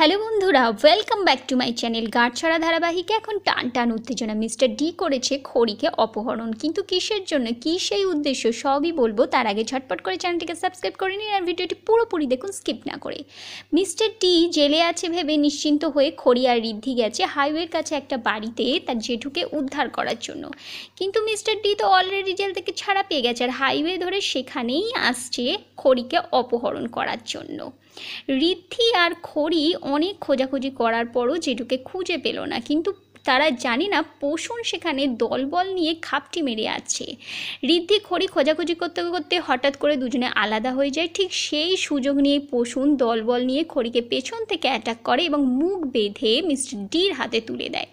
hello বন্ধুরা welcome back to my channel গাঁটছড়া ধারাবাহিকে এখন টান টান উত্তেজনা মিস্টার ডি করেছে খড়িকে অপহরণ কিন্তু কিসের জন্য কী সেই উদ্দেশ্য সবই বলবো তার আগে ঝটপট করে চ্যানেলটিকে সাবস্ক্রাইব করে নিন আর ভিডিওটি পুরোপুরি দেখুন স্কিপ না করে মিস্টার ডি জেলে আছে ভেবে নিশ্চিন্ত হয়ে খড়ি আর ঋদ্ধি গেছে হাইওয়ের কাছে একটা বাড়িতে তার জেঠুকে উদ্ধার করার জন্য কিন্তু মিস্টার ডি তো অলরেডি জেল থেকে ছাড়া পেয়ে গেছে আর হাইওয়ে ধরে সেখানেই আসছে খড়িকে অপহরণ করার জন্য ঋদ্ধি আর খড়ি অনেক খোঁজাখুঁজি করার পরও জেঠুকে খুঁজে পেল না কিন্তু তারা জানে না পোষণ সেখানে দলবল নিয়ে খাপটি মেরে আছে ঋদ্ধি খড়ি খোঁজাখুঁজি করতে করতে হঠাৎ করে দুজনে আলাদা হয়ে যায় ঠিক সেই সুযোগ নিয়ে পোষণ দলবল নিয়ে খড়িকে পেছন থেকে অ্যাটাক করে এবং মুখ বেঁধে মিস্টার ডির হাতে তুলে দেয়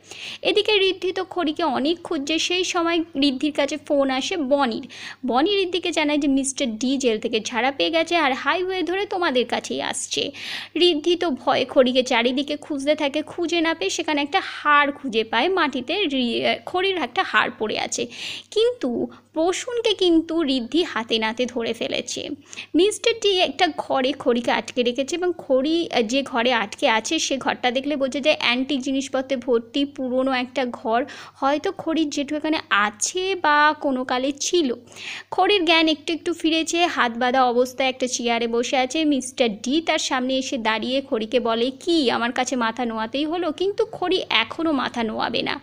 এদিকে ঋদ্ধি তো খড়িকে অনেক খুঁজছে সেই সময় ঋদ্ধির কাছে ফোন আসে বনির বনি ঋদ্ধিকে জানায় যে মিস্টার ডি জেল থেকে ছাড়া পেয়ে গেছে আর হাইওয়ে ধরে তোমাদের কাছেই আসছে ঋদ্ধি তো ভয়ে খড়িকে চারিদিকে খুঁজতে থাকে খুঁজে না পেয়ে সেখানে একটা হাড় খুঁজে ফিরে পায় মাটিতে খড়ির একটা হাড় পড়ে আছে কিন্তু পশুনকে কিন্তু ঋদ্ধি হাতে নাতে ধরে ফেলেছে মিস্টার ডি একটা ঘরে খড়িকে আটকে রেখেছে এবং খড়ি যে ঘরে আটকে আছে সে ঘরটা দেখলে বোঝা যায় অ্যান্টিক জিনিসপত্রে ভর্তি পুরনো একটা ঘর হয়তো খড়ির যেটু এখানে আছে বা কোনো কালে ছিল খড়ির জ্ঞান একটু একটু ফিরেছে হাত বাঁধা অবস্থায় একটা চেয়ারে বসে আছে মিস্টার ডি তার সামনে এসে দাঁড়িয়ে খড়িকে বলে কি আমার কাছে মাথা নোয়াতেই হলো কিন্তু খড়ি এখনও মাথা নোয়াবে না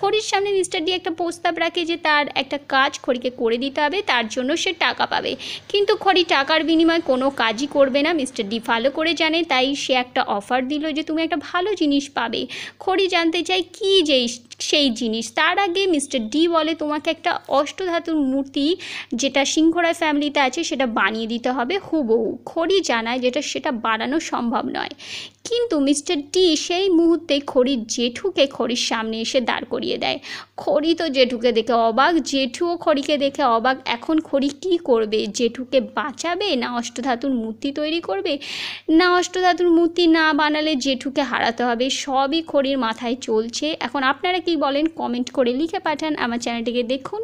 খড়ির সামনে মিস্টার ডি একটা প্রস্তাব রাখে যে তার একটা কাজ খড়িকে করে দিতে হবে তার জন্য সে টাকা পাবে কিন্তু খড়ি টাকার বিনিময়ে কোনো কাজই করবে না মিস্টার ডি ভালো করে জানে তাই সে একটা অফার দিল যে তুমি একটা ভালো জিনিস পাবে খড়ি জানতে চাই কী যে সেই জিনিস তার আগে মিস্টার ডি বলে তোমাকে একটা অষ্টধাতুর মূর্তি যেটা সিংহরায় ফ্যামিলিতে আছে সেটা বানিয়ে দিতে হবে হুবহু খড়ি জানায় যেটা সেটা বানানো সম্ভব নয় কিন্তু মিস্টার ডি সেই মুহূর্তে খড়ির জেঠুকে খড়ির সামনে এসে দাঁড় করিয়ে দেয় খড়ি তো জেঠুকে দেখে অবাক জেঠু ও খড়িকে দেখে অবাক এখন খড়ি কি করবে জেঠুকে বাঁচাবে না অষ্টধাতুর মূর্তি তৈরি করবে না অষ্টধাতুর মূর্তি না বানালে জেঠুকে হারাতে হবে সবই খড়ির মাথায় চলছে এখন আপনারা কি বলেন কমেন্ট করে লিখে পাঠান আমার চ্যানেলটিকে দেখুন